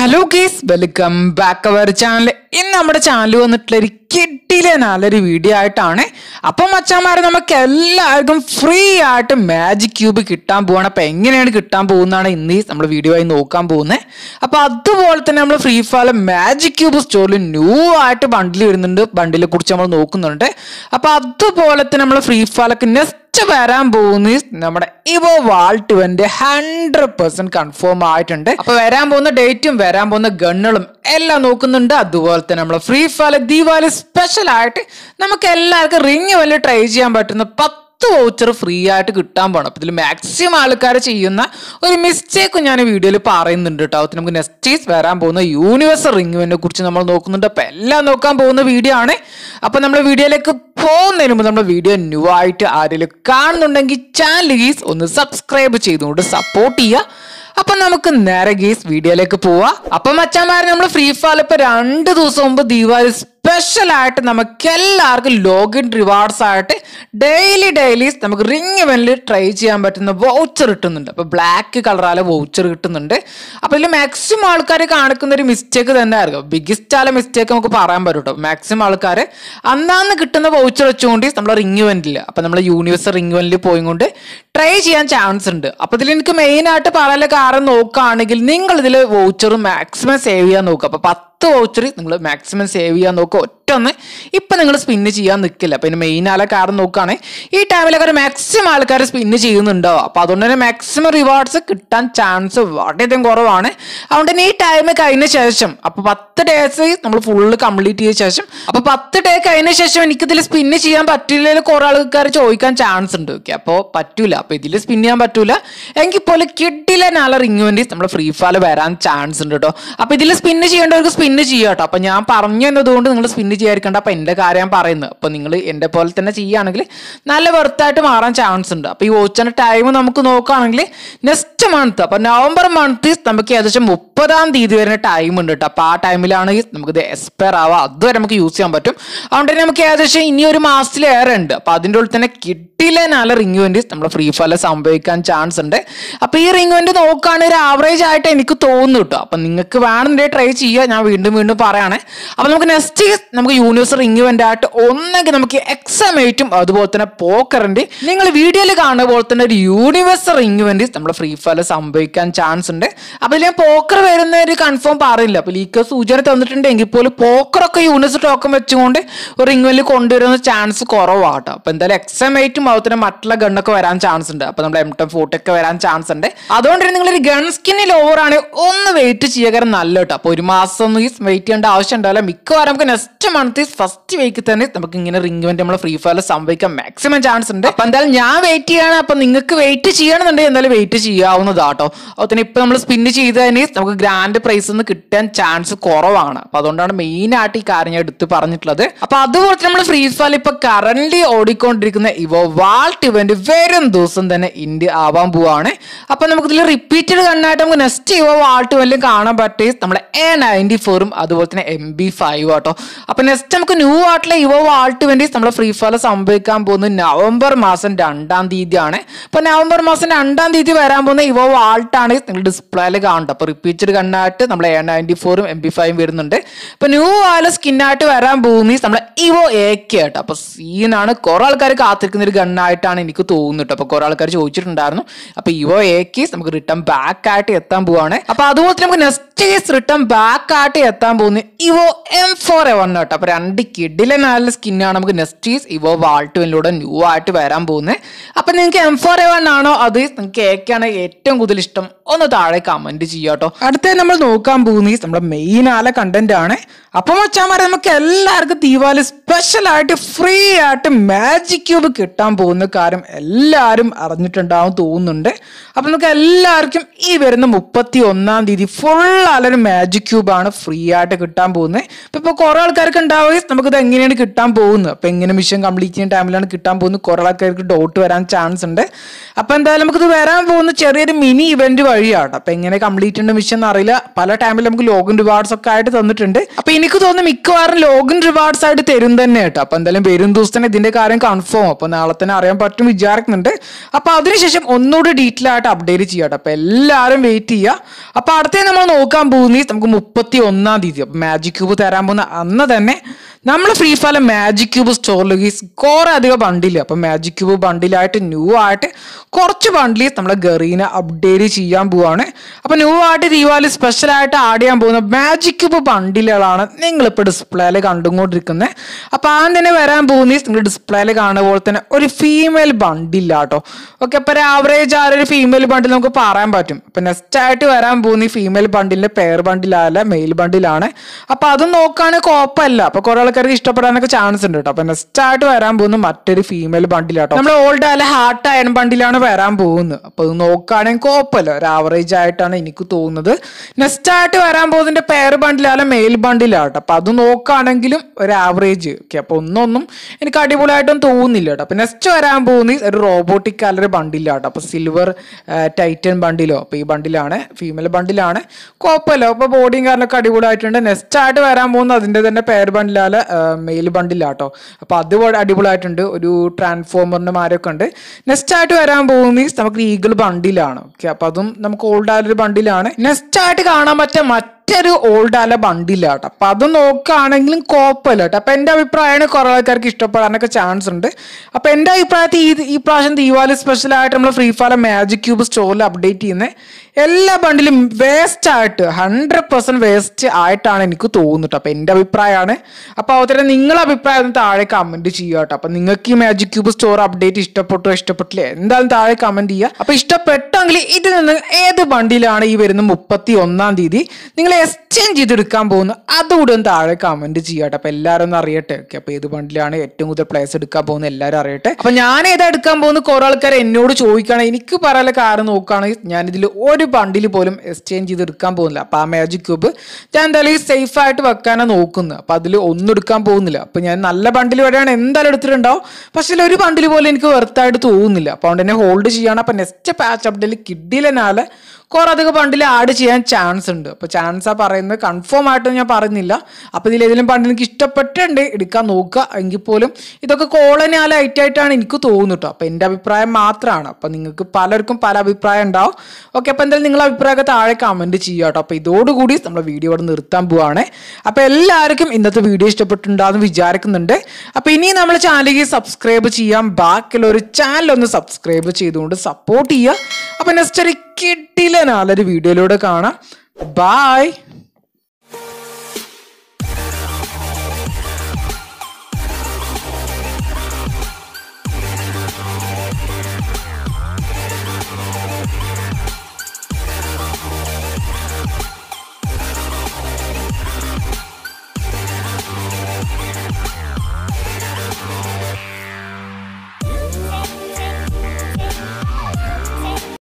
hello guys welcome back our channel ഇന്ന് നമ്മുടെ channel വന്നിട്ടുള്ള ഒരു കിട്ടിയിലെ നല്ലൊരു വീഡിയോ ആയിട്ടാണ് അപ്പം മച്ചാന്മാരെ നമുക്ക് എല്ലാവർക്കും ഫ്രീ ആയിട്ട് മാജിക് ക്യൂബ് കിട്ടാൻ പോവാണ് അപ്പം എങ്ങനെയാണ് കിട്ടാൻ പോകുന്നതാണ് ഇന്ന് നമ്മൾ വീഡിയോ ആയി നോക്കാൻ പോകുന്നത് അപ്പം അതുപോലെ തന്നെ നമ്മൾ ഫ്രീ ഫയർ മാജിക് ക്യൂബ് സ്റ്റോറിൽ ന്യൂ ആയിട്ട് ബണ്ടിൽ വരുന്നുണ്ട് ബണ്ടിലെ കുറിച്ച് നമ്മൾ നോക്കുന്നുണ്ട് അപ്പം അതുപോലെ തന്നെ നമ്മൾ ഫ്രീ ഫയർ നെക്സ്റ്റ് അടുത്ത് വരാൻ പോകുന്ന നമ്മുടെ Evo Vault event hundred percent confirm ആയിട്ടുണ്ട് അപ്പൊ വരാൻ പോകുന്ന ഡേറ്റും വരാൻ പോകുന്ന ഗണ്ണുകളും എല്ലാം നോക്കുന്നുണ്ട് അതുപോലെ തന്നെ നമ്മൾ ഫ്രീ ഫയർ ദീപാവലി സ്പെഷ്യൽ ആയിട്ട് നമുക്ക് എല്ലാവർക്കും റിങ് വലിയ ട്രൈ ചെയ്യാൻ പറ്റുന്ന പത്ത് പത്ത് വൗച്ചർ ഫ്രീ ആയിട്ട് കിട്ടാൻ പോകണം അപ്പോൾ ഇതിൽ മാക്സിമം ആൾക്കാർ ചെയ്യുന്ന ഒരു മിസ്റ്റേക്ക് ഞാൻ വീഡിയോയിൽ പറയുന്നുണ്ട് കേട്ടോ അത് നമുക്ക് നെക്സ്റ്റ് ഈസ് വരാൻ പോകുന്ന യൂണിവേഴ്സൽ റിങ്ങിനെ കുറിച്ച് നമ്മൾ നോക്കുന്നുണ്ട് അപ്പോൾ എല്ലാം നോക്കാൻ പോകുന്ന വീഡിയോ ആണ് അപ്പോൾ നമ്മുടെ വീഡിയോയിലേക്ക് പോകുന്നതിന് മുമ്പ് നമ്മുടെ വീഡിയോ ന്യൂ ആയിട്ട് ആരെങ്കിലും കാണുന്നുണ്ടെങ്കിൽ ചാനൽ ഗീസ് ഒന്ന് സബ്സ്ക്രൈബ് ചെയ്തുകൊണ്ട് സപ്പോർട്ട് ചെയ്യുക അപ്പൊ നമുക്ക് നേരെ ഗീസ് വീഡിയോയിലേക്ക് പോവാം അപ്പൊ മച്ചാമാരെ നമ്മൾ ഫ്രീ ഫയർ ഇപ്പൊ രണ്ട് ദിവസം മുമ്പ് ദീപാവലി സ്പെഷ്യലായിട്ട് നമുക്ക് എല്ലാവർക്കും ലോഗിൻ റിവാർഡ്സ് ആയിട്ട് ഡെയിലി ഡെയിലി നമുക്ക് റിംഗ് ഇവൻറ്റിൽ ട്രൈ ചെയ്യാൻ പറ്റുന്ന വൗച്ചർ കിട്ടുന്നുണ്ട് അപ്പോൾ ബ്ലാക്ക് കളറാലെ വൗച്ചർ കിട്ടുന്നുണ്ട് അപ്പോൾ ഇതിൽ മാക്സിമം ആൾക്കാർ കാണിക്കുന്ന ഒരു മിസ്റ്റേക്ക് തന്നെ ആയിരിക്കും ബിഗ്ഗസ്റ്റ് ആലെ മിസ്റ്റേക്ക് നമുക്ക് പറയാൻ പറ്റും കേട്ടോ മാക്സിമം ആൾക്കാർ അന്നാന്ന് കിട്ടുന്ന വൗച്ചർ വെച്ചുകൊണ്ട് നമ്മൾ റിംഗ് ഇവൻറ്റിൽ അപ്പോൾ നമ്മൾ യൂണിവേഴ്സൽ റിംഗ് ഇവൻറ്റിൽ പോയി കൊണ്ട് ട്രൈ ചെയ്യാൻ ചാൻസ് ഉണ്ട് അപ്പോൾ ഇതിൽ എനിക്ക് മെയിനായിട്ട് പറയാനുള്ള കാരണം നോക്കുകയാണെങ്കിൽ നിങ്ങൾ ഇതിൽ വൗച്ചർ മാക്സിമം സേവ് ചെയ്യാൻ നോക്കുക അപ്പോൾ പത്ത് പത്ത് വൗച്ചർ നിങ്ങൾ മാക്സിമം സേവ് ചെയ്യാൻ നോക്കുക പെട്ടെന്ന് ഇപ്പം നിങ്ങൾ സ്പിന്ന് ചെയ്യാൻ നിൽക്കില്ല പിന്നെ മെയിൻ ആളെ കാരണം നോക്കുകയാണെങ്കിൽ ഈ ടൈമിലൊക്കെ ഒരു മാക്സിമം ആൾക്കാർ സ്പിന്ന് ചെയ്യുന്നുണ്ടോ അപ്പോൾ അതുകൊണ്ട് തന്നെ മാക്സിമം റിവാർഡ്സ് കിട്ടാൻ ചാൻസ് വളരെയധികം കുറവാണ് അതുകൊണ്ട് തന്നെ ഈ ടൈം കഴിഞ്ഞ ശേഷം അപ്പോൾ പത്ത് ഡേയ്സ് നമ്മൾ ഫുള്ള് കംപ്ലീറ്റ് ചെയ്ത ശേഷം അപ്പോൾ പത്ത് ഡേ കഴിഞ്ഞ ശേഷം എനിക്കിതിൽ സ്പിന്ന് ചെയ്യാൻ പറ്റില്ലെങ്കിൽ കുറെ ആൾക്കാർ ചോദിക്കാൻ ചാൻസ് ഉണ്ട് ഓക്കെ അപ്പോൾ പറ്റൂല അപ്പോൾ ഇതിൽ സ്പിൻ ചെയ്യാൻ പറ്റൂല എങ്കിൽ പോലെ കിട്ടില്ല നാളെ റിങ് വേണ്ടി നമ്മൾ ഫ്രീ ഫയർ വരാൻ ചാൻസ് ഉണ്ട് കേട്ടോ അപ്പോൾ ഇതിൽ സ്പിന്ന് ചെയ്യേണ്ടവർക്ക് സ്പിന്ന് ചെയ്യാം കേട്ടോ അപ്പോൾ ഞാൻ പറഞ്ഞു എന്നതുകൊണ്ട് നിങ്ങൾ സ്പിന്ന് വിചാരിക്കേണ്ട അപ്പം എൻ്റെ കാര്യം പറയുന്നത് അപ്പം നിങ്ങൾ എൻ്റെ പോലെ തന്നെ ചെയ്യുകയാണെങ്കിൽ നല്ല വെർത്തായിട്ട് മാറാൻ ചാൻസ് ഉണ്ട് അപ്പോൾ ഈ വോച്ചിൻ്റെ ടൈം നമുക്ക് നോക്കുകയാണെങ്കിൽ നെക്സ്റ്റ് മന്ത് അപ്പോൾ നവംബർ മന്ത് നമുക്ക് ഏകദേശം മുപ്പതാം തീയതി വരെ ടൈം ഉണ്ട് കേട്ടോ അപ്പോൾ ആ ടൈമിലാണെങ്കിൽ ഇത് എക്സ്പയർ ആവാം അതുവരെ നമുക്ക് യൂസ് ചെയ്യാൻ പറ്റും അതുകൊണ്ട് തന്നെ നമുക്ക് ഏകദേശം ഇനി ഒരു മാസത്തിലേറെ ഉണ്ട് അപ്പോൾ അതിൻ്റെ ഉള്ളിൽ തന്നെ കിഡ് കിട്ടിയില്ലെന്നാല റിംഗ് വേണ്ടി നമ്മുടെ ഫ്രീ ഫയർ സംഭവിക്കാൻ ചാൻസ് ഉണ്ട് അപ്പൊ ഈ റിംഗ് വേണ്ടി നോക്കുകയാണ് ഒരു ആവറേജ് ആയിട്ട് എനിക്ക് തോന്നുന്നു കേട്ടോ അപ്പൊ നിങ്ങൾക്ക് വേണമെങ്കിൽ ട്രൈ ചെയ്യുക ഞാൻ വീണ്ടും വീണ്ടും പറയാണ് അപ്പൊ നമുക്ക് നെക്സ്റ്റ് നമുക്ക് യൂണിവേഴ്സ് റിംഗ് വേണ്ടി ആയിട്ട് ഒന്നെങ്കിൽ നമുക്ക് എക്സമേറ്റും അതുപോലെ തന്നെ പോക്കറിന്റെ നിങ്ങൾ വീഡിയോയിൽ കാണുന്ന പോലെ തന്നെ ഒരു യൂണിവേഴ്സ് റിംഗ് വേണ്ടി നമ്മുടെ ഫ്രീ ഫയർ സംഭവിക്കാൻ ചാൻസ് ഉണ്ട് അപ്പൊ ഇതിൽ പോക്കർ വരുന്ന ഒരു കൺഫേം പറയില്ല അപ്പൊ ലീക്ക് സൂചന തന്നിട്ടുണ്ടെങ്കിൽ പോലും പോക്കറൊക്കെ യൂണിവേഴ്സ് ടോക്കൺ വെച്ചുകൊണ്ട് ഒരു റിംഗ് വേണ്ടി കൊണ്ടുവരുന്ന ചാൻസ് കുറവാട്ടോ അപ്പൊ എന്തായാലും എക്സമേറ്റും മൗത്തിന് മറ്റുള്ള ഗണ്ണൊക്കെ വരാൻ ചാൻസ് ഉണ്ട് അപ്പൊ നമ്മുടെ എം ഫോർട്ടി ഒക്കെ വരാൻ ചാൻസ് ഉണ്ട് അതുകൊണ്ട് തന്നെ നിങ്ങൾ ഒരു ഗൺ സ്കിന്നിൽ ലോവർ ആണ് ഒന്ന് വെയിറ്റ് ചെയ്യുക കാരണം നല്ല കേട്ടോ അപ്പൊ ഒരു മാസം ഒന്നും ഈ വെയിറ്റ് ചെയ്യേണ്ട ആവശ്യം ഉണ്ടാവില്ല മിക്കവാറും നമുക്ക് നെക്സ്റ്റ് മന്ത് ഫസ്റ്റ് വീക്ക് തന്നെ നമുക്ക് ഇങ്ങനെ റിംഗ് വേണ്ടി നമ്മൾ ഫ്രീ ഫയറിൽ സംഭവിക്കാൻ മാക്സിമം ചാൻസ് ഉണ്ട് അപ്പൊ എന്തായാലും ഞാൻ വെയിറ്റ് ചെയ്യാണ് അപ്പൊ നിങ്ങൾക്ക് വെയിറ്റ് ചെയ്യണമെന്നുണ്ടെങ്കിൽ എന്തായാലും വെയിറ്റ് ചെയ്യാവുന്നതാട്ടോ അപ്പൊ തന്നെ ഇപ്പൊ നമ്മൾ സ്പിന്ന് ചെയ്തതിന് നമുക്ക് ഗ്രാൻഡ് പ്രൈസ് ഒന്ന് കിട്ടാൻ ചാൻസ് കുറവാണ് അപ്പൊ അതുകൊണ്ടാണ് മെയിൻ ആയിട്ട് ഈ കാര്യം ഞാൻ എടുത്ത് പറഞ്ഞിട്ടുള്ളത് അപ്പൊ അതുപോലെ തന്നെ നമ്മൾ ഫ്രീ ഫയർ ഇപ്പൊ കറന്റ് ഓടിക്കൊണ്ടിരിക്കുന്ന ഇവോ വാൾട്ട് ഇവന്റ് വരും ദിവസം തന്നെ ഇന്ത്യ ആവാൻ പോവാണ് നമുക്ക് ഇതിൽ റിപ്പീറ്റഡ് കണ്ടായിട്ട് നമുക്ക് നെക്സ്റ്റ് ചെയ്യുമ്പോൾ വാൾട്ട് ഇവന്റിലും കാണാൻ പറ്റും നമ്മുടെ എ നയൻറ്റി ഫോറും അതുപോലെ തന്നെ എം ബി ഫൈവ് ആട്ടോ അപ്പൊ നെക്സ്റ്റ് നമുക്ക് ന്യൂ ആയിട്ടുള്ള ഇവോ വാൾട്ട് ഇവന്റ് നമ്മുടെ ഫ്രീ ഫയർ സംഭവിക്കാൻ പോകുന്നത് നവംബർ മാസം രണ്ടാം തീയതിയാണ് അപ്പൊ നവംബർ മാസം രണ്ടാം തീയതി വരാൻ പോകുന്ന ഇവോ വാൾട്ടാണ് നിങ്ങൾ ഡിസ്പ്ലേയിൽ കാണുന്നത് അപ്പോൾ റിപ്പീറ്റഡ് കണ്ടായിട്ട് നമ്മൾ എ നയൻറ്റി ഫോറും എം ബി ഫൈവും വരുന്നുണ്ട് അപ്പൊ ന്യൂ ആയാലും സ്കിന്നായിട്ട് വരാൻ പോകുന്ന നമ്മുടെ ഇവോ എ കെ ആട്ടോ അപ്പോൾ സീനാണ് കുറെ ആൾക്കാർ കാത്തിരിക്കുന്ന ഒരു ഗൺ എന്നായിട്ടാണ് എനിക്ക് തോന്നുന്നത് അപ്പൊ അപ്പോൾ ആൾക്കാർ ചോദിച്ചിട്ടുണ്ടായിരുന്നു അപ്പോൾ ഇവോ എ കേസ് നമുക്ക് റിട്ടേൺ ബാക്ക് ആയിട്ട് എത്താൻ പോവാണ് അപ്പോൾ അതുപോലെ നമുക്ക് നെക്സ്റ്റ് കേസ് റിട്ടേൺ ബാക്ക് ആയിട്ട് എത്താൻ പോകുന്നത് Evo M four A one കേട്ടോ അപ്പൊ രണ്ട് കിഡിലെ നല്ല സ്കിന്നാണ് നമുക്ക് നെക്സ്റ്റ് കേസ് ഇവോ വാൾട്ടുവിനിലൂടെ ന്യൂ ആയിട്ട് വരാൻ പോകുന്നത് അപ്പോൾ നിങ്ങൾക്ക് എം ഫോർ എ വൺ ആണോ അത് നിങ്ങൾക്ക് ഏക്കാണ് ആണ് ഏറ്റവും കൂടുതൽ ഇഷ്ടം ഒന്ന് താഴെ കമന്റ് ചെയ്യാട്ടോ അടുത്ത നമ്മൾ നോക്കാൻ പോകുന്നത് നമ്മുടെ മെയിൻ ആല കണ്ടന്റ് ആണ് അപ്പം വെച്ചാൽ നമുക്ക് എല്ലാവർക്കും ദീപാവലി സ്പെഷ്യൽ ആയിട്ട് ഫ്രീ ആയിട്ട് മാജിക് ക്യൂബ് കിട്ടാൻ പോകുന്ന കാര്യം എല്ലാവരും അറിഞ്ഞിട്ടുണ്ടാവും തോന്നുന്നുണ്ട് അപ്പം നമുക്ക് എല്ലാവർക്കും ഈ വരുന്ന മുപ്പത്തി ഒന്നാം തീയതി ഫുൾ അലൊരു മാജിക് ക്യൂബാണ് ഫ്രീ ആയിട്ട് കിട്ടാൻ പോകുന്നത് അപ്പം ഇപ്പോൾ കുറേ ആൾക്കാർക്ക് ഉണ്ടാവുക നമുക്കിത് എങ്ങനെയാണ് കിട്ടാൻ പോകുന്നത് അപ്പം എങ്ങനെ മിഷൻ കംപ്ലീറ്റ് ചെയ്യുന്ന ടൈമിലാണ് കിട്ടാൻ പോകുന്നത് കുറേ ആൾക്കാർക്ക് ഡൗട്ട് വരാൻ ചാൻസ് ഉണ്ട് അപ്പം എന്തായാലും നമുക്കിത് വരാൻ പോകുന്ന ചെറിയൊരു മിനി ഇവന്റ് വഴിയാണ് അപ്പം എങ്ങനെ കംപ്ലീറ്റ് ഉണ്ട് മിഷൻ എന്ന് അറിയില്ല പല ടൈമിൽ നമുക്ക് ലോഗിൻ റിവാർഡ്സ് ഒക്കെ ആയിട്ട് തന്നിട്ടുണ്ട് അപ്പം എനിക്ക് തോന്നുന്നു മിക്കവാറും ലോഗിൻ റിവാർഡ്സ് ആയിട്ട് തരും തന്നെ കേട്ടോ അപ്പം എന്തായാലും വരും ദിവസം തന്നെ ഇതിന്റെ കാര്യം കൺഫേം അപ്പോൾ നാളെ തന്നെ തന്നെ അറിയാൻ പറ്റും വിചാരിക്കുന്നുണ്ട് അപ്പോൾ അതിനുശേഷം ഒന്നുകൂടി ഡീറ്റെയിൽ ആയിട്ട് അപ്ഡേറ്റ് ചെയ്യാട്ടോ അപ്പോൾ എല്ലാവരും വെയിറ്റ് ചെയ്യുക അപ്പൊ അടുത്തേ നമ്മൾ നോക്കാൻ പോകുന്നത് നമുക്ക് മുപ്പത്തി ഒന്നാം തീയതി മാജിക് ക്യൂബ് തരാൻ പോകുന്ന അന്ന് തന്നെ നമ്മൾ ഫ്രീ ഫയർ മാജിക് ക്യൂബ് സ്റ്റോറിലേക്ക് കുറേ അധികം ബണ്ടില്ല അപ്പം മാജിക് ക്യൂബ് ബണ്ടിലായിട്ട് ന്യൂ ആയിട്ട് കുറച്ച് ബണ്ടിൽ നമ്മളെ ഗറീനെ അപ്ഡേറ്റ് ചെയ്യാൻ പോവാണ് അപ്പം ന്യൂ ആയിട്ട് ദീപാവലി സ്പെഷ്യലായിട്ട് ആഡ് ചെയ്യാൻ പോകുന്ന മാജിക് ക്യൂബ് ബണ്ടിലുകളാണ് നിങ്ങളിപ്പോൾ ഡിസ്പ്ലേയിൽ കണ്ടുകൊണ്ടിരിക്കുന്നത് അപ്പം ആദ്യം തന്നെ വരാൻ പോകുന്ന നിങ്ങൾ ഡിസ്പ്ലേയിൽ കാണുന്ന പോലെ തന്നെ ഒരു ഫീമെയിൽ ബണ്ടില്ല കേട്ടോ ഓക്കെ അപ്പോൾ ഒരു ആവറേജ് ആ ഒരു ഫീമെയിൽ ബണ്ടിൽ നമുക്ക് പറയാൻ പറ്റും അപ്പം നെക്സ്റ്റ് ആയിട്ട് വരാൻ പോകുന്ന ഫീമെയിൽ ബണ്ടിലിൻ്റെ പെയർ ബണ്ടിലല്ല മെയിൽ ബണ്ടിലാണ് അപ്പം അത് നോക്കുകയാണെങ്കിൽ കുഴപ്പമില്ല അപ്പോൾ കുറേ ആൾക്കാർക്ക് ഇഷ്ടപ്പെടാനൊക്കെ ചാൻസ് ഉണ്ട് കേട്ടോ അപ്പൊ നെക്സ്റ്റ് ആയിട്ട് വരാൻ പോകുന്ന മറ്റൊരു ഫീമെയിൽ ബണ്ടിലാട്ടോ നമ്മൾ ഓൾഡ് അല്ല ഹാർട്ട് അയൺ ബണ്ടിലാണ് വരാൻ പോകുന്നത് അപ്പൊ ഇത് നോക്കുകയാണെങ്കിൽ കുഴപ്പമില്ല ഒരു ആവറേജ് ആയിട്ടാണ് എനിക്ക് തോന്നുന്നത് നെക്സ്റ്റ് ആയിട്ട് വരാൻ പോകുന്നതിന്റെ പേർ ബണ്ടിലാണ് മെയിൽ ബണ്ടിലാട്ടോ അപ്പൊ അത് നോക്കുകയാണെങ്കിലും ഒരു ആവറേജ് ഓക്കെ അപ്പൊ ഒന്നൊന്നും എനിക്ക് അടിപൊളിയായിട്ടൊന്നും തോന്നുന്നില്ല കേട്ടോ അപ്പൊ നെക്സ്റ്റ് വരാൻ പോകുന്ന ഒരു റോബോട്ടിക് അല്ലൊരു ബണ്ടിലാട്ടോ അപ്പൊ സിൽവർ ടൈറ്റൻ ബണ്ടിലോ അപ്പൊ ഈ ബണ്ടിലാണ് ഫീമെയിൽ ബണ്ടിലാണ് കുഴപ്പമില്ല അപ്പൊ ബോഡിയും കാരണമൊക്കെ അടിപൊളിയായിട്ടുണ്ട് നെക്സ്റ്റ് ആയിട്ട് വരാൻ പോകുന്നത് അതിന്റെ തന്നെ പെയർ ബണ്ടിലാല് മെയിൽ ബണ്ടിലാട്ടോ അപ്പോൾ അത് അടിപൊളിയായിട്ടുണ്ട് ഒരു ട്രാൻസ്ഫോമറിന്റെ മാരൊക്കെ ഉണ്ട് നെക്സ്റ്റ് ആയിട്ട് വരാൻ പോകുന്നത് നമുക്ക് ഈഗിൾ ബണ്ടിലാണ് ഓക്കെ അപ്പോൾ അതും നമുക്ക് ഓൾഡ് ആയൊരു ബണ്ടിലാണ് നെക്സ്റ്റ് ആയിട്ട് കാണാൻ പറ്റിയ മറ്റൊരു ഓൾഡ് ആല ബണ്ടില്ല കേട്ടോ അപ്പൊ അത് നോക്കുകയാണെങ്കിലും കുഴപ്പമില്ല കേട്ടോ അപ്പൊ എന്റെ അഭിപ്രായമാണ് കുറെ ആൾക്കാർക്ക് ഇഷ്ടപ്പെടാനൊക്കെ ചാൻസ് ഉണ്ട് അപ്പൊ എന്റെ അഭിപ്രായത്തിൽ ഈ ഈ പ്രാവശ്യം ദീപാവലി സ്പെഷ്യൽ ആയിട്ട് നമ്മൾ ഫ്രീ ഫയർ മാജിക് ക്യൂബ് സ്റ്റോറിൽ അപ്ഡേറ്റ് ചെയ്യുന്ന എല്ലാ ബണ്ടിലും വേസ്റ്റ് ആയിട്ട് ഹൺഡ്രഡ് പെർസെന്റ് വേസ്റ്റ് ആയിട്ടാണ് എനിക്ക് തോന്നുന്നത് അപ്പൊ എന്റെ അഭിപ്രായമാണ് അപ്പോൾ അതുപോലെ നിങ്ങളെ അഭിപ്രായം ഒന്ന് താഴെ കമന്റ് ചെയ്യുക കേട്ടോ അപ്പൊ നിങ്ങൾക്ക് ഈ മാജിക് ക്യൂബ് സ്റ്റോർ അപ്ഡേറ്റ് ഇഷ്ടപ്പെട്ടോ ഇഷ്ടപ്പെട്ടില്ല എന്തായാലും താഴെ കമന്റ് ചെയ്യുക അപ്പൊ ഇഷ്ടപ്പെട്ടെങ്കിൽ ഇതിൽ നിന്ന് ഏത് ബണ്ടിലാണ് ഈ വരുന്ന മുപ്പത്തി ഒന്നാം തീയതി നിങ്ങൾ എക്സ്ചേഞ്ച് ചെയ്തെടുക്കാൻ പോകുന്നു അതുകൂടെ ഒന്ന് താഴെ കമന്റ് ചെയ്യാട്ടെ അപ്പൊ എല്ലാവരും ഒന്ന് അറിയട്ടെ ഓക്കെ അപ്പൊ ഏത് ബണ്ടിലാണ് ഏറ്റവും കൂടുതൽ പ്ലേസ് എടുക്കാൻ പോകുന്നത് എല്ലാവരും അറിയട്ടെ അപ്പൊ ഞാൻ ഏതാ എടുക്കാൻ പോകുന്ന കുറെ ആൾക്കാർ എന്നോട് ചോദിക്കുകയാണ് എനിക്ക് പറയാനുള്ള കാരണം നോക്കുകയാണെങ്കിൽ ഞാൻ ഇതിൽ ഒരു ബണ്ടിൽ പോലും എക്സ്ചേഞ്ച് ചെയ്ത് എടുക്കാൻ പോകുന്നില്ല അപ്പൊ ആ മാജിക് ക്യൂബ് ഞാൻ എന്തായാലും സേഫ് ആയിട്ട് വെക്കാനാണ് നോക്കുന്നത് അപ്പൊ അതിൽ ഒന്നും എടുക്കാൻ പോകുന്നില്ല അപ്പൊ ഞാൻ നല്ല ബണ്ടിൽ വരെയാണ് എന്തായാലും എടുത്തിട്ടുണ്ടാവും പക്ഷെ ഒരു ബണ്ടിൽ പോലും എനിക്ക് വെർത്തായിട്ട് തോന്നുന്നില്ല അപ്പോൾ അതുകൊണ്ട് തന്നെ ഹോൾഡ് ചെയ്യണം അപ്പൊ നെക്സ്റ്റ് പാച്ച് അപ്ഡേറ്റിൽ കിഡിലനാലെ കുറേ അധികം പണ്ടിൽ ആഡ് ചെയ്യാൻ ചാൻസ് ഉണ്ട് അപ്പോൾ ചാൻസാ പറയുന്നത് കൺഫേം ആയിട്ട് ഞാൻ പറയുന്നില്ല അപ്പോൾ ഇതിലേതെങ്കിലും പണ്ട് എനിക്ക് ഇഷ്ടപ്പെട്ടുണ്ട് എടുക്കാൻ നോക്കുക എങ്കിൽ പോലും ഇതൊക്കെ കോളനിയാലെ ഐറ്റായിട്ടാണ് എനിക്ക് തോന്നുന്നു അപ്പോൾ എൻ്റെ അഭിപ്രായം മാത്രമാണ് അപ്പോൾ നിങ്ങൾക്ക് പലർക്കും പല അഭിപ്രായം ഉണ്ടാവും ഓക്കെ അപ്പോൾ എന്തായാലും നിങ്ങളുടെ അഭിപ്രായമൊക്കെ താഴെ കമൻറ്റ് ചെയ്യുക കേട്ടോ അപ്പോൾ ഇതോടുകൂടി നമ്മൾ വീഡിയോ ഇവിടെ നിർത്താൻ പോവുകയാണ് അപ്പോൾ എല്ലാവർക്കും ഇന്നത്തെ വീഡിയോ ഇഷ്ടപ്പെട്ടിട്ടുണ്ടാകുമെന്ന് വിചാരിക്കുന്നുണ്ട് അപ്പോൾ ഇനി നമ്മൾ ചാനലിലേക്ക് സബ്സ്ക്രൈബ് ചെയ്യാം ബാക്കിയുള്ള ഒരു ചാനൽ ഒന്ന് സബ്സ്ക്രൈബ് ചെയ്തുകൊണ്ട് സപ്പോർട്ട് ചെയ്യുക അപ്പൊ നെസ്റ്ററി ഒരു കിട്ടിയില്ല നാളൊരു വീഡിയോയിലൂടെ കാണാം ബായ്